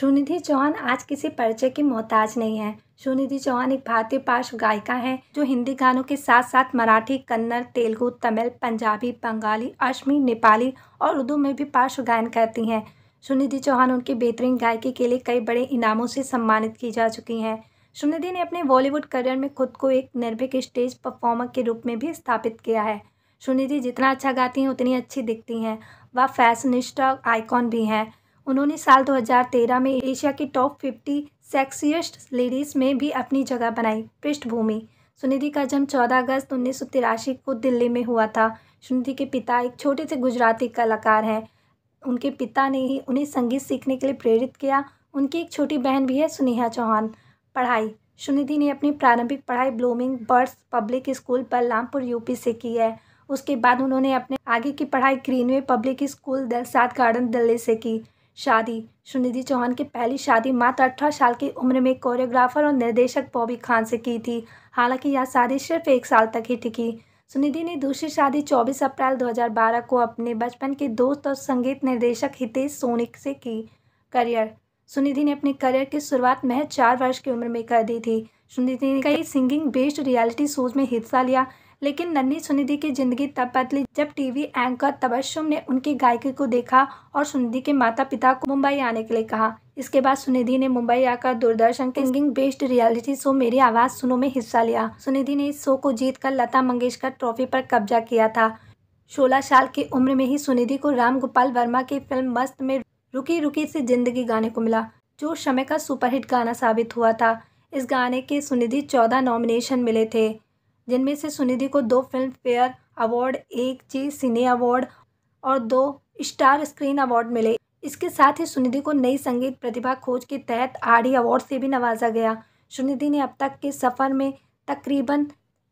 सुनिधि चौहान आज किसी परिचय की मोहताज नहीं है सुनिधि चौहान एक भारतीय पार्श्व गायिका हैं जो हिंदी गानों के साथ साथ मराठी कन्नड़ तेलुगु तमिल पंजाबी बंगाली अश्मी नेपाली और उर्दू में भी पार्श्व गायन करती हैं सुनिधि चौहान उनकी बेहतरीन गायकी के लिए कई बड़े इनामों से सम्मानित की जा चुकी हैं सुनिधि ने अपने बॉलीवुड करियर में खुद को एक निर्भीक स्टेज परफॉर्मर के रूप में भी स्थापित किया है सुनिधि जितना अच्छा गाती हैं उतनी अच्छी दिखती हैं वह फैशनिस्टा आइकॉन भी हैं उन्होंने साल 2013 में एशिया की टॉप 50 सेक्सीस्ट लेडीज में भी अपनी जगह बनाई पृष्ठभूमि सुनिधि का जन्म 14 अगस्त उन्नीस को दिल्ली में हुआ था सुनिधि के पिता एक छोटे से गुजराती कलाकार हैं उनके पिता ने ही उन्हें संगीत सीखने के लिए प्रेरित किया उनकी एक छोटी बहन भी है सुनेहा चौहान पढ़ाई सुनिधि ने अपनी प्रारंभिक पढ़ाई blooming birds public school Balrampur UP से की है उसके बाद उन्होंने अपने आगे की पढ़ाई Greenway public school Dilshad garden Delhi से की शादी सुनिधि चौहान की पहली शादी मात्र अठारह साल की उम्र में कोरियोग्राफर और निर्देशक बॉबी खान से की थी हालांकि यह शादी सिर्फ एक साल तक ही टिकी सुनिधि ने दूसरी शादी 24 अप्रैल 2012 को अपने बचपन के दोस्त और संगीत निर्देशक हितेश सोनिक से की करियर सुनिधि ने अपने करियर की शुरुआत महज चार वर्ष की उम्र में कर दी थी सुनिधि ने कई सिंगिंग बेस्ड रियलिटी शोज में हिस्सा लिया लेकिन नन्ही सुनिधि की जिंदगी तब बदली जब टीवी एंकर तबस्म ने उनकी गायकी को देखा और सुनिधि के माता पिता को मुंबई आने के लिए कहा इसके बाद सुनिधि ने मुंबई आकर दूरदर्शन के सिंगिंग बेस्ड रियलिटी शो मेरी आवाज सुनो में हिस्सा लिया सुनिधि ने इस शो को जीतकर लता मंगेशकर ट्रॉफी पर कब्जा किया था सोलह साल की उम्र में ही सुनिधि को राम गोपाल वर्मा की फिल्म मस्त में रुकी रुकी से जिंदगी गाने को मिला जो समय का सुपरहिट गाना साबित हुआ था इस गाने के सुनिधि चौदह नॉमिनेशन मिले थे जिनमें से सुनिधि को दो फिल्म फेयर अवार्ड एक जी सिने अवार्ड और दो स्टार स्क्रीन अवार्ड मिले इसके साथ ही सुनिधि को नई संगीत प्रतिभा खोज के तहत आड़ी अवार्ड से भी नवाजा गया सुनिधि ने अब तक के सफ़र में तकरीबन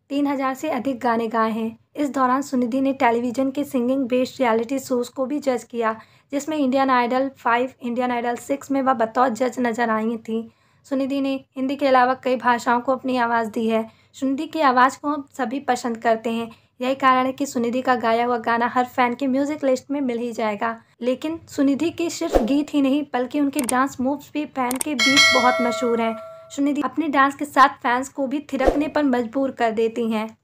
तीन हज़ार से अधिक गाने गाए हैं इस दौरान सुनिधि ने टेलीविज़न के सिंगिंग बेस्ड रियलिटी शोज़ को भी जज किया जिसमें Indian Idol five Indian Idol six में वह बतौर जज नजर आई थी सुनिधि ने हिंदी के अलावा कई भाषाओं को अपनी आवाज़ दी है सुनिधि की आवाज़ को हम सभी पसंद करते हैं यही कारण है कि सुनिधि का गाया हुआ गाना हर फैन के म्यूजिक लिस्ट में मिल ही जाएगा लेकिन सुनिधि के सिर्फ गीत ही नहीं बल्कि उनके डांस मूव्स भी फैन के बीच बहुत मशहूर हैं सुनिधि अपने डांस के साथ फैंस को भी थिरकने पर मजबूर कर देती हैं